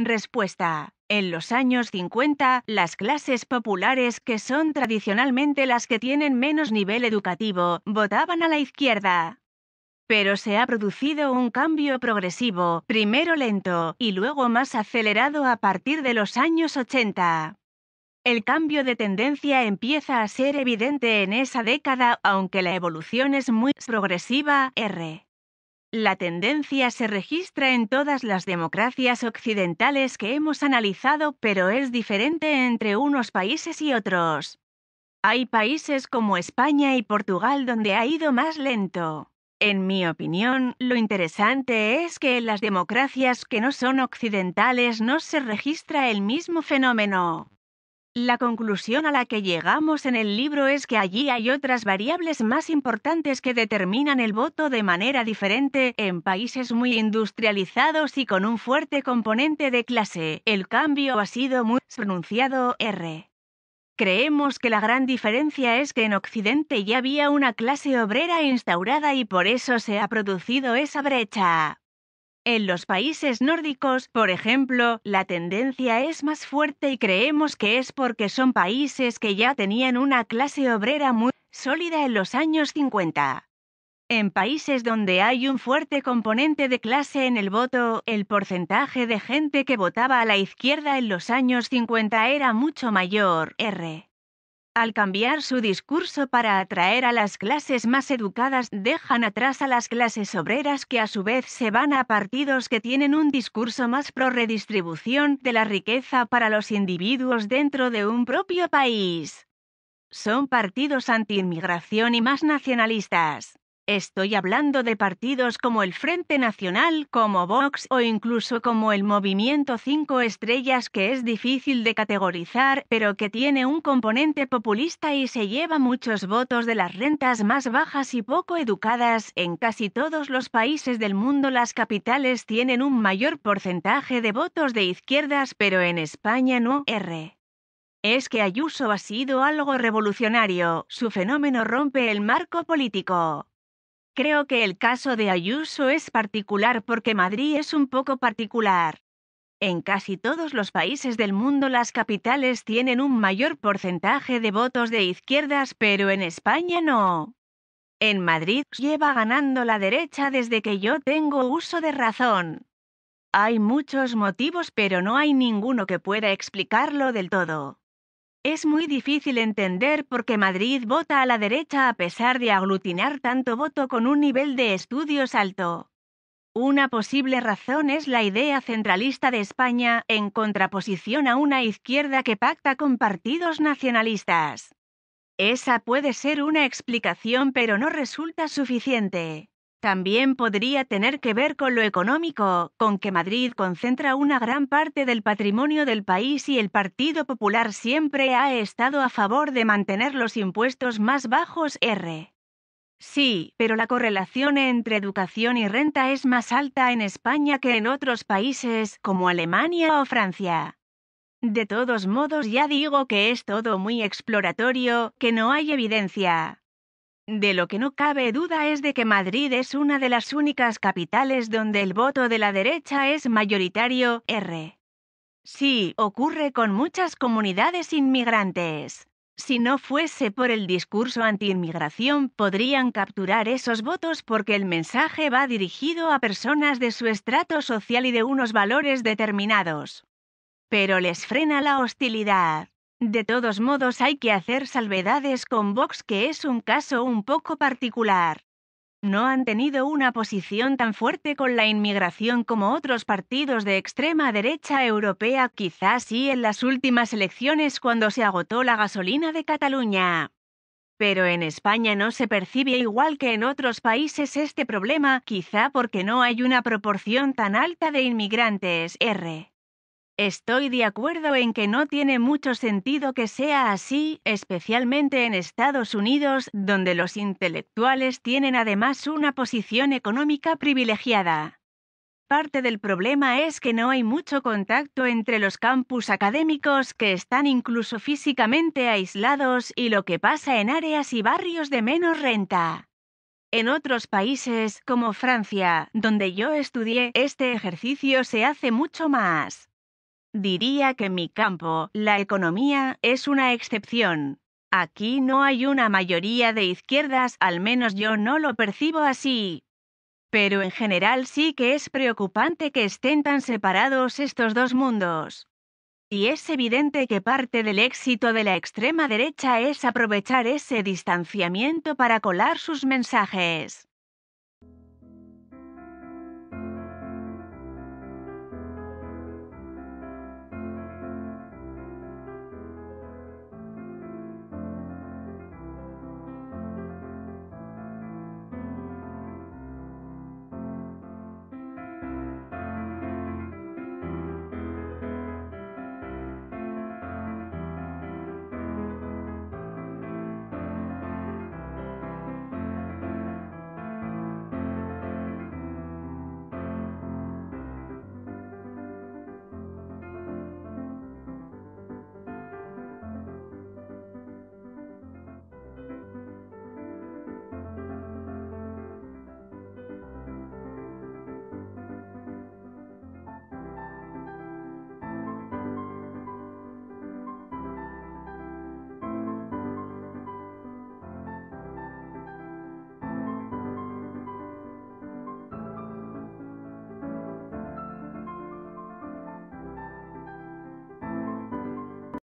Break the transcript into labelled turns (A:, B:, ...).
A: Respuesta. En los años 50, las clases populares, que son tradicionalmente las que tienen menos nivel educativo, votaban a la izquierda. Pero se ha producido un cambio progresivo, primero lento y luego más acelerado a partir de los años 80. El cambio de tendencia empieza a ser evidente en esa década, aunque la evolución es muy progresiva. R. La tendencia se registra en todas las democracias occidentales que hemos analizado, pero es diferente entre unos países y otros. Hay países como España y Portugal donde ha ido más lento. En mi opinión, lo interesante es que en las democracias que no son occidentales no se registra el mismo fenómeno. La conclusión a la que llegamos en el libro es que allí hay otras variables más importantes que determinan el voto de manera diferente en países muy industrializados y con un fuerte componente de clase. El cambio ha sido muy pronunciado R. Creemos que la gran diferencia es que en Occidente ya había una clase obrera instaurada y por eso se ha producido esa brecha. En los países nórdicos, por ejemplo, la tendencia es más fuerte y creemos que es porque son países que ya tenían una clase obrera muy sólida en los años 50. En países donde hay un fuerte componente de clase en el voto, el porcentaje de gente que votaba a la izquierda en los años 50 era mucho mayor. R. Al cambiar su discurso para atraer a las clases más educadas, dejan atrás a las clases obreras que a su vez se van a partidos que tienen un discurso más pro redistribución de la riqueza para los individuos dentro de un propio país. Son partidos anti-inmigración y más nacionalistas. Estoy hablando de partidos como el Frente Nacional, como Vox o incluso como el Movimiento 5 Estrellas que es difícil de categorizar, pero que tiene un componente populista y se lleva muchos votos de las rentas más bajas y poco educadas. En casi todos los países del mundo las capitales tienen un mayor porcentaje de votos de izquierdas, pero en España no. R. Es que Ayuso ha sido algo revolucionario, su fenómeno rompe el marco político. Creo que el caso de Ayuso es particular porque Madrid es un poco particular. En casi todos los países del mundo las capitales tienen un mayor porcentaje de votos de izquierdas, pero en España no. En Madrid lleva ganando la derecha desde que yo tengo uso de razón. Hay muchos motivos, pero no hay ninguno que pueda explicarlo del todo. Es muy difícil entender por qué Madrid vota a la derecha a pesar de aglutinar tanto voto con un nivel de estudios alto. Una posible razón es la idea centralista de España en contraposición a una izquierda que pacta con partidos nacionalistas. Esa puede ser una explicación pero no resulta suficiente. También podría tener que ver con lo económico, con que Madrid concentra una gran parte del patrimonio del país y el Partido Popular siempre ha estado a favor de mantener los impuestos más bajos R. Sí, pero la correlación entre educación y renta es más alta en España que en otros países como Alemania o Francia. De todos modos, ya digo que es todo muy exploratorio, que no hay evidencia. De lo que no cabe duda es de que Madrid es una de las únicas capitales donde el voto de la derecha es mayoritario R. Sí, ocurre con muchas comunidades inmigrantes. Si no fuese por el discurso antiinmigración, podrían capturar esos votos porque el mensaje va dirigido a personas de su estrato social y de unos valores determinados. Pero les frena la hostilidad. De todos modos hay que hacer salvedades con Vox que es un caso un poco particular. No han tenido una posición tan fuerte con la inmigración como otros partidos de extrema derecha europea, quizás sí en las últimas elecciones cuando se agotó la gasolina de Cataluña. Pero en España no se percibe igual que en otros países este problema, quizá porque no hay una proporción tan alta de inmigrantes, R. Estoy de acuerdo en que no tiene mucho sentido que sea así, especialmente en Estados Unidos, donde los intelectuales tienen además una posición económica privilegiada. Parte del problema es que no hay mucho contacto entre los campus académicos que están incluso físicamente aislados y lo que pasa en áreas y barrios de menos renta. En otros países, como Francia, donde yo estudié, este ejercicio se hace mucho más. Diría que mi campo, la economía, es una excepción. Aquí no hay una mayoría de izquierdas, al menos yo no lo percibo así. Pero en general sí que es preocupante que estén tan separados estos dos mundos. Y es evidente que parte del éxito de la extrema derecha es aprovechar ese distanciamiento para colar sus mensajes.